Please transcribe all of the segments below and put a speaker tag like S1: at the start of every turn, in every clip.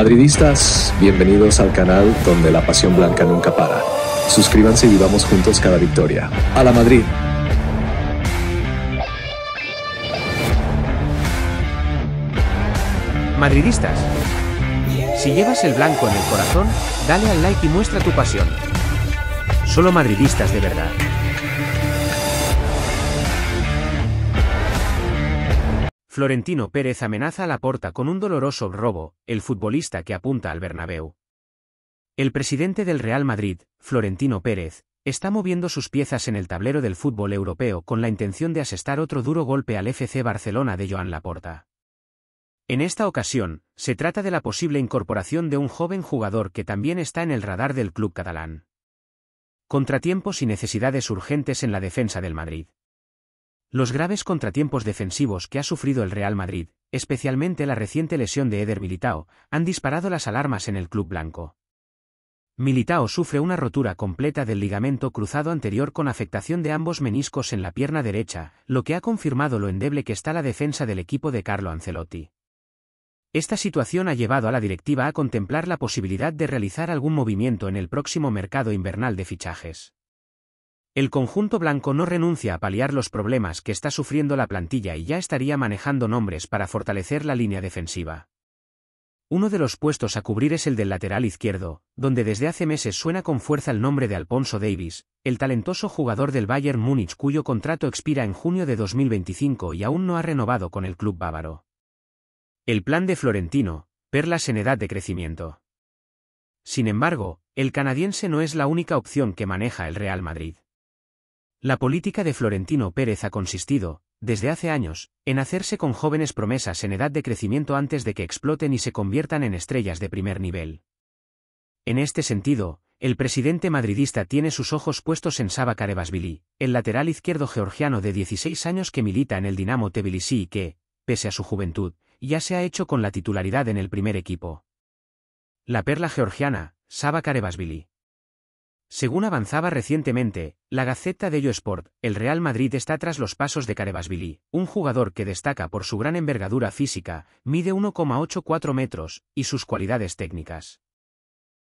S1: Madridistas, bienvenidos al canal donde la pasión blanca nunca para. Suscríbanse y vivamos juntos cada victoria. ¡A la Madrid! Madridistas, si llevas el blanco en el corazón, dale al like y muestra tu pasión. Solo madridistas de verdad. Florentino Pérez amenaza a Laporta con un doloroso robo, el futbolista que apunta al Bernabéu. El presidente del Real Madrid, Florentino Pérez, está moviendo sus piezas en el tablero del fútbol europeo con la intención de asestar otro duro golpe al FC Barcelona de Joan Laporta. En esta ocasión, se trata de la posible incorporación de un joven jugador que también está en el radar del club catalán. Contratiempos y necesidades urgentes en la defensa del Madrid. Los graves contratiempos defensivos que ha sufrido el Real Madrid, especialmente la reciente lesión de Eder Militao, han disparado las alarmas en el club blanco. Militao sufre una rotura completa del ligamento cruzado anterior con afectación de ambos meniscos en la pierna derecha, lo que ha confirmado lo endeble que está la defensa del equipo de Carlo Ancelotti. Esta situación ha llevado a la directiva a contemplar la posibilidad de realizar algún movimiento en el próximo mercado invernal de fichajes. El conjunto blanco no renuncia a paliar los problemas que está sufriendo la plantilla y ya estaría manejando nombres para fortalecer la línea defensiva. Uno de los puestos a cubrir es el del lateral izquierdo, donde desde hace meses suena con fuerza el nombre de Alfonso Davis, el talentoso jugador del Bayern Múnich cuyo contrato expira en junio de 2025 y aún no ha renovado con el club bávaro. El plan de Florentino, perlas en edad de crecimiento. Sin embargo, el canadiense no es la única opción que maneja el Real Madrid. La política de Florentino Pérez ha consistido, desde hace años, en hacerse con jóvenes promesas en edad de crecimiento antes de que exploten y se conviertan en estrellas de primer nivel. En este sentido, el presidente madridista tiene sus ojos puestos en Saba Karebasvili, el lateral izquierdo georgiano de 16 años que milita en el Dinamo Tbilisi y que, pese a su juventud, ya se ha hecho con la titularidad en el primer equipo. La perla georgiana, Saba según avanzaba recientemente, la Gaceta de Sport, el Real Madrid está tras los pasos de Carevasvili, un jugador que destaca por su gran envergadura física, mide 1,84 metros, y sus cualidades técnicas.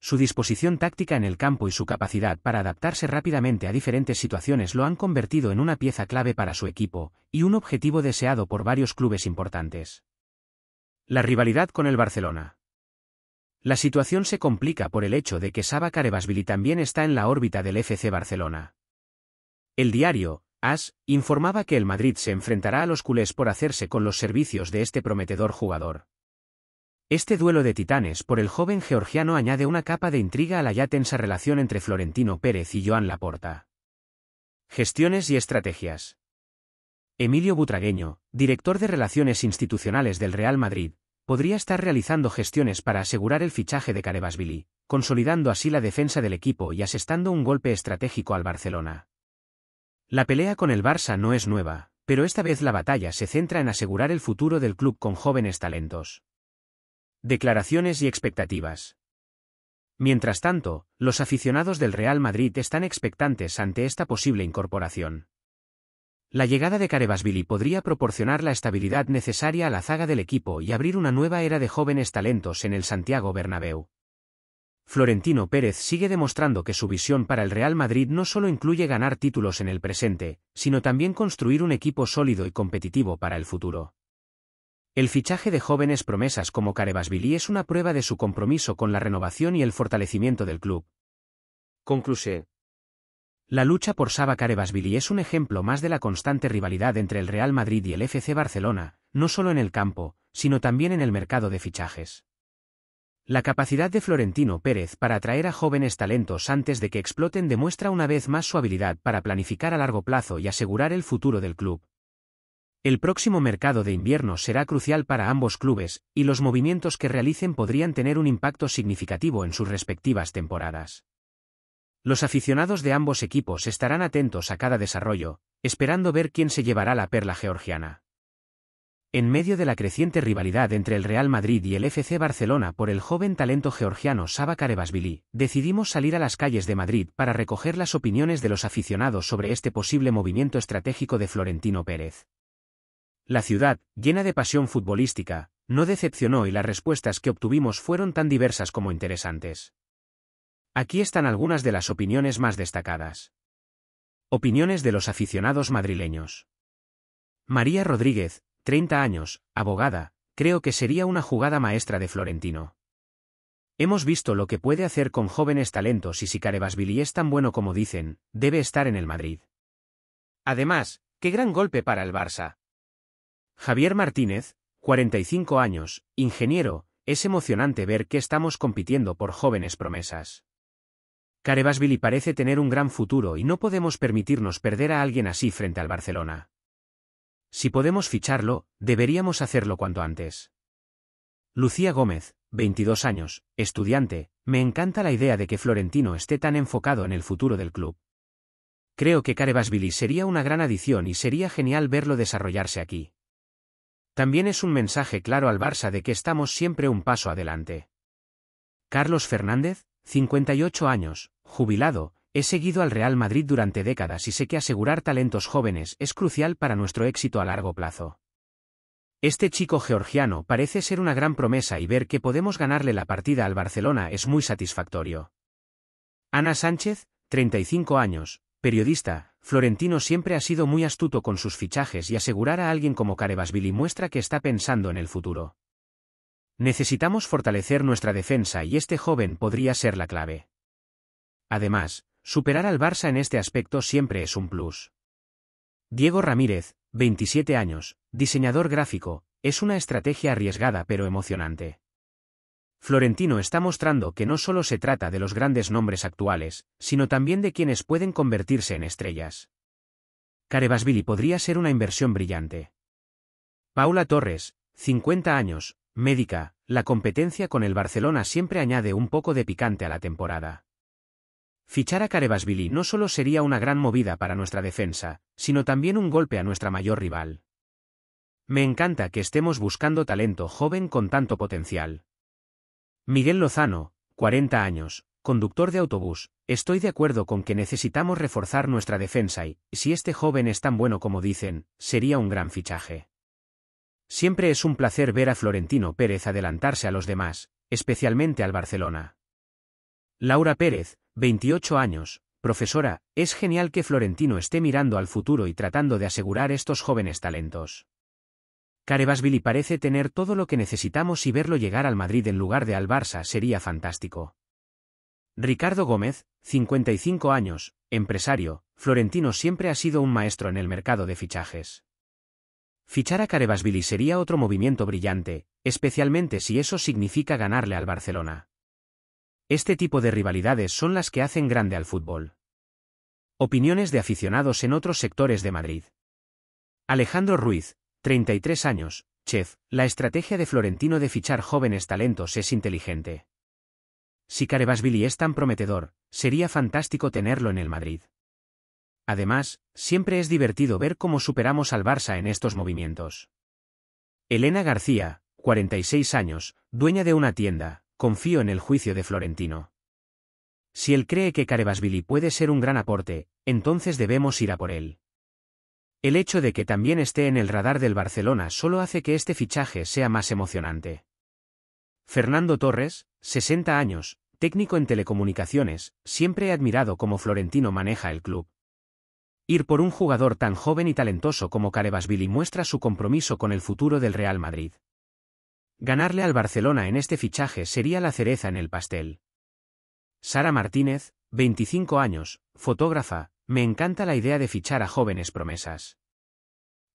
S1: Su disposición táctica en el campo y su capacidad para adaptarse rápidamente a diferentes situaciones lo han convertido en una pieza clave para su equipo, y un objetivo deseado por varios clubes importantes. La rivalidad con el Barcelona. La situación se complica por el hecho de que Saba Karebasvili también está en la órbita del FC Barcelona. El diario, AS, informaba que el Madrid se enfrentará a los culés por hacerse con los servicios de este prometedor jugador. Este duelo de titanes por el joven georgiano añade una capa de intriga a la ya tensa relación entre Florentino Pérez y Joan Laporta. Gestiones y estrategias. Emilio Butragueño, director de Relaciones Institucionales del Real Madrid, podría estar realizando gestiones para asegurar el fichaje de Carevasvili, consolidando así la defensa del equipo y asestando un golpe estratégico al Barcelona. La pelea con el Barça no es nueva, pero esta vez la batalla se centra en asegurar el futuro del club con jóvenes talentos. Declaraciones y expectativas. Mientras tanto, los aficionados del Real Madrid están expectantes ante esta posible incorporación. La llegada de Carebasvili podría proporcionar la estabilidad necesaria a la zaga del equipo y abrir una nueva era de jóvenes talentos en el Santiago Bernabéu. Florentino Pérez sigue demostrando que su visión para el Real Madrid no solo incluye ganar títulos en el presente, sino también construir un equipo sólido y competitivo para el futuro. El fichaje de jóvenes promesas como Carebasvili es una prueba de su compromiso con la renovación y el fortalecimiento del club. Conclusión. La lucha por Saba Basbilli es un ejemplo más de la constante rivalidad entre el Real Madrid y el FC Barcelona, no solo en el campo, sino también en el mercado de fichajes. La capacidad de Florentino Pérez para atraer a jóvenes talentos antes de que exploten demuestra una vez más su habilidad para planificar a largo plazo y asegurar el futuro del club. El próximo mercado de invierno será crucial para ambos clubes, y los movimientos que realicen podrían tener un impacto significativo en sus respectivas temporadas. Los aficionados de ambos equipos estarán atentos a cada desarrollo, esperando ver quién se llevará la perla georgiana. En medio de la creciente rivalidad entre el Real Madrid y el FC Barcelona por el joven talento georgiano Saba Karevasvili, decidimos salir a las calles de Madrid para recoger las opiniones de los aficionados sobre este posible movimiento estratégico de Florentino Pérez. La ciudad, llena de pasión futbolística, no decepcionó y las respuestas que obtuvimos fueron tan diversas como interesantes. Aquí están algunas de las opiniones más destacadas. Opiniones de los aficionados madrileños. María Rodríguez, 30 años, abogada, creo que sería una jugada maestra de Florentino. Hemos visto lo que puede hacer con jóvenes talentos y si Carevasvili es tan bueno como dicen, debe estar en el Madrid. Además, qué gran golpe para el Barça. Javier Martínez, 45 años, ingeniero, es emocionante ver que estamos compitiendo por jóvenes promesas. Carevasvili parece tener un gran futuro y no podemos permitirnos perder a alguien así frente al Barcelona. Si podemos ficharlo, deberíamos hacerlo cuanto antes. Lucía Gómez, 22 años, estudiante, me encanta la idea de que Florentino esté tan enfocado en el futuro del club. Creo que Carevasvili sería una gran adición y sería genial verlo desarrollarse aquí. También es un mensaje claro al Barça de que estamos siempre un paso adelante. Carlos Fernández, 58 años, jubilado, he seguido al Real Madrid durante décadas y sé que asegurar talentos jóvenes es crucial para nuestro éxito a largo plazo. Este chico georgiano parece ser una gran promesa y ver que podemos ganarle la partida al Barcelona es muy satisfactorio. Ana Sánchez, 35 años, periodista, Florentino siempre ha sido muy astuto con sus fichajes y asegurar a alguien como Carevasvili muestra que está pensando en el futuro. Necesitamos fortalecer nuestra defensa y este joven podría ser la clave. Además, superar al Barça en este aspecto siempre es un plus. Diego Ramírez, 27 años, diseñador gráfico, es una estrategia arriesgada pero emocionante. Florentino está mostrando que no solo se trata de los grandes nombres actuales, sino también de quienes pueden convertirse en estrellas. Carevasvili podría ser una inversión brillante. Paula Torres, 50 años, Médica, la competencia con el Barcelona siempre añade un poco de picante a la temporada. Fichar a Carebasvili no solo sería una gran movida para nuestra defensa, sino también un golpe a nuestra mayor rival. Me encanta que estemos buscando talento joven con tanto potencial. Miguel Lozano, 40 años, conductor de autobús, estoy de acuerdo con que necesitamos reforzar nuestra defensa y, si este joven es tan bueno como dicen, sería un gran fichaje. Siempre es un placer ver a Florentino Pérez adelantarse a los demás, especialmente al Barcelona. Laura Pérez, 28 años, profesora, es genial que Florentino esté mirando al futuro y tratando de asegurar estos jóvenes talentos. Carebasvili parece tener todo lo que necesitamos y verlo llegar al Madrid en lugar de al Barça sería fantástico. Ricardo Gómez, 55 años, empresario, Florentino siempre ha sido un maestro en el mercado de fichajes. Fichar a Carevasvili sería otro movimiento brillante, especialmente si eso significa ganarle al Barcelona. Este tipo de rivalidades son las que hacen grande al fútbol. Opiniones de aficionados en otros sectores de Madrid. Alejandro Ruiz, 33 años, chef, la estrategia de Florentino de fichar jóvenes talentos es inteligente. Si Carevasvili es tan prometedor, sería fantástico tenerlo en el Madrid. Además, siempre es divertido ver cómo superamos al Barça en estos movimientos. Elena García, 46 años, dueña de una tienda, confío en el juicio de Florentino. Si él cree que Carevasvili puede ser un gran aporte, entonces debemos ir a por él. El hecho de que también esté en el radar del Barcelona solo hace que este fichaje sea más emocionante. Fernando Torres, 60 años, técnico en telecomunicaciones, siempre he admirado cómo Florentino maneja el club. Ir por un jugador tan joven y talentoso como Carevasvili muestra su compromiso con el futuro del Real Madrid. Ganarle al Barcelona en este fichaje sería la cereza en el pastel. Sara Martínez, 25 años, fotógrafa, me encanta la idea de fichar a jóvenes promesas.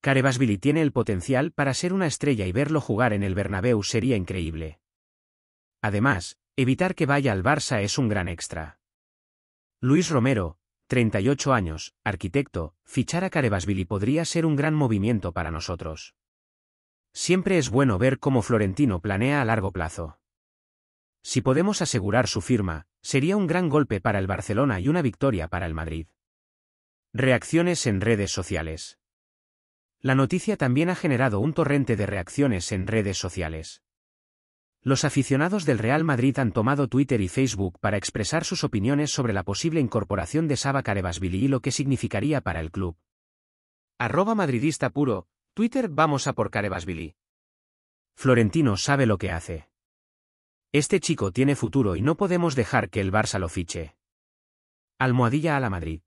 S1: Carevasvili tiene el potencial para ser una estrella y verlo jugar en el Bernabéu sería increíble. Además, evitar que vaya al Barça es un gran extra. Luis Romero, 38 años, arquitecto, fichar a Carevasvili podría ser un gran movimiento para nosotros. Siempre es bueno ver cómo Florentino planea a largo plazo. Si podemos asegurar su firma, sería un gran golpe para el Barcelona y una victoria para el Madrid. Reacciones en redes sociales. La noticia también ha generado un torrente de reacciones en redes sociales. Los aficionados del Real Madrid han tomado Twitter y Facebook para expresar sus opiniones sobre la posible incorporación de Saba Carebasvili y lo que significaría para el club. Arroba madridista puro, Twitter vamos a por Carebasvili. Florentino sabe lo que hace. Este chico tiene futuro y no podemos dejar que el Barça lo fiche. Almohadilla a la Madrid.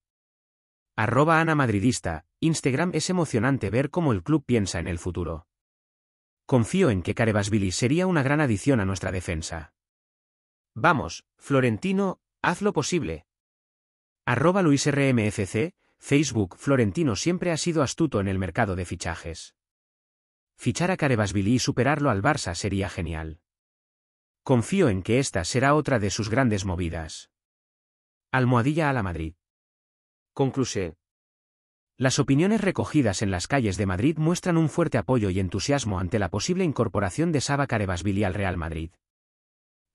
S1: Arroba Ana Madridista, Instagram es emocionante ver cómo el club piensa en el futuro confío en que Carebasvili sería una gran adición a nuestra defensa. Vamos, Florentino, haz lo posible. Arroba RMFC, Facebook Florentino siempre ha sido astuto en el mercado de fichajes. Fichar a Carebasvili y superarlo al Barça sería genial. Confío en que esta será otra de sus grandes movidas. Almohadilla a la Madrid. Conclusé. Las opiniones recogidas en las calles de Madrid muestran un fuerte apoyo y entusiasmo ante la posible incorporación de Saba Carebasvili al Real Madrid.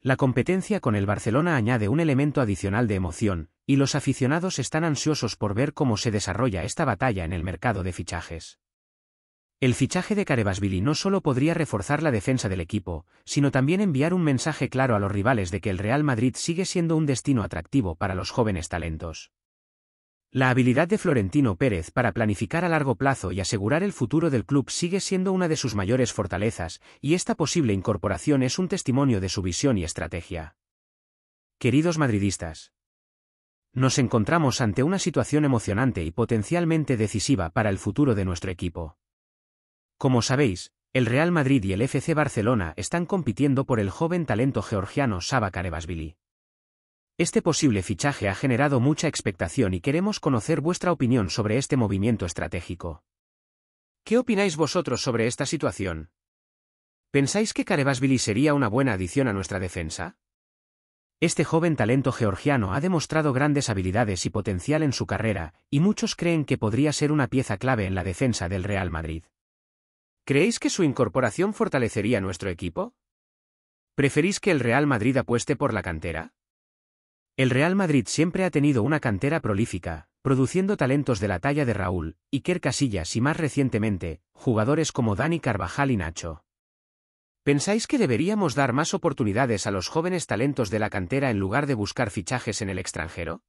S1: La competencia con el Barcelona añade un elemento adicional de emoción, y los aficionados están ansiosos por ver cómo se desarrolla esta batalla en el mercado de fichajes. El fichaje de Carebasvili no solo podría reforzar la defensa del equipo, sino también enviar un mensaje claro a los rivales de que el Real Madrid sigue siendo un destino atractivo para los jóvenes talentos. La habilidad de Florentino Pérez para planificar a largo plazo y asegurar el futuro del club sigue siendo una de sus mayores fortalezas, y esta posible incorporación es un testimonio de su visión y estrategia. Queridos madridistas, nos encontramos ante una situación emocionante y potencialmente decisiva para el futuro de nuestro equipo. Como sabéis, el Real Madrid y el FC Barcelona están compitiendo por el joven talento georgiano Saba este posible fichaje ha generado mucha expectación y queremos conocer vuestra opinión sobre este movimiento estratégico. ¿Qué opináis vosotros sobre esta situación? ¿Pensáis que Karebasvili sería una buena adición a nuestra defensa? Este joven talento georgiano ha demostrado grandes habilidades y potencial en su carrera, y muchos creen que podría ser una pieza clave en la defensa del Real Madrid. ¿Creéis que su incorporación fortalecería nuestro equipo? ¿Preferís que el Real Madrid apueste por la cantera? El Real Madrid siempre ha tenido una cantera prolífica, produciendo talentos de la talla de Raúl, Iker Casillas y más recientemente, jugadores como Dani Carvajal y Nacho. ¿Pensáis que deberíamos dar más oportunidades a los jóvenes talentos de la cantera en lugar de buscar fichajes en el extranjero?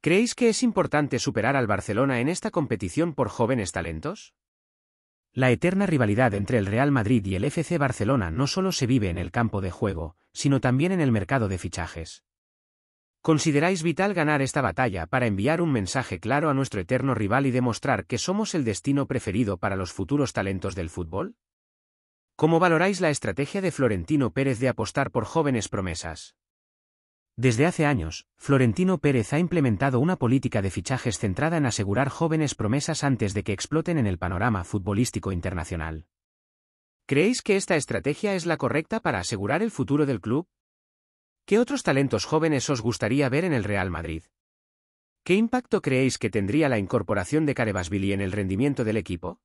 S1: ¿Creéis que es importante superar al Barcelona en esta competición por jóvenes talentos? La eterna rivalidad entre el Real Madrid y el FC Barcelona no solo se vive en el campo de juego, sino también en el mercado de fichajes. ¿Consideráis vital ganar esta batalla para enviar un mensaje claro a nuestro eterno rival y demostrar que somos el destino preferido para los futuros talentos del fútbol? ¿Cómo valoráis la estrategia de Florentino Pérez de apostar por jóvenes promesas? Desde hace años, Florentino Pérez ha implementado una política de fichajes centrada en asegurar jóvenes promesas antes de que exploten en el panorama futbolístico internacional. ¿Creéis que esta estrategia es la correcta para asegurar el futuro del club? ¿Qué otros talentos jóvenes os gustaría ver en el Real Madrid? ¿Qué impacto creéis que tendría la incorporación de Carevasvili en el rendimiento del equipo?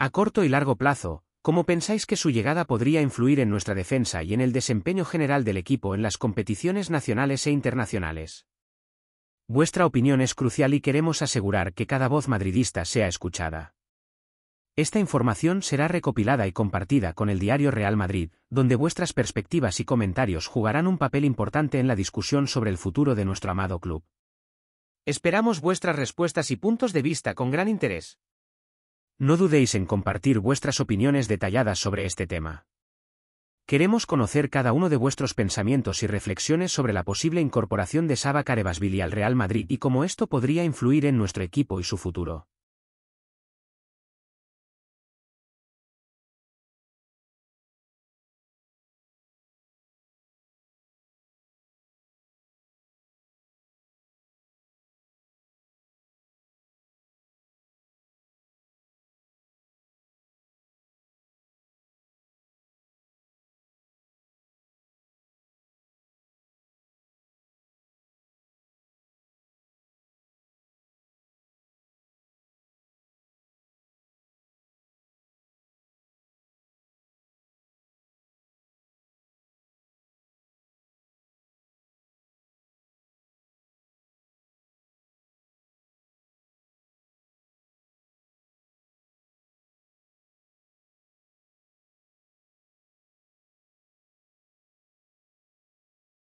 S1: A corto y largo plazo, ¿cómo pensáis que su llegada podría influir en nuestra defensa y en el desempeño general del equipo en las competiciones nacionales e internacionales? Vuestra opinión es crucial y queremos asegurar que cada voz madridista sea escuchada. Esta información será recopilada y compartida con el diario Real Madrid, donde vuestras perspectivas y comentarios jugarán un papel importante en la discusión sobre el futuro de nuestro amado club. Esperamos vuestras respuestas y puntos de vista con gran interés. No dudéis en compartir vuestras opiniones detalladas sobre este tema. Queremos conocer cada uno de vuestros pensamientos y reflexiones sobre la posible incorporación de Saba al Real Madrid y cómo esto podría influir en nuestro equipo y su futuro.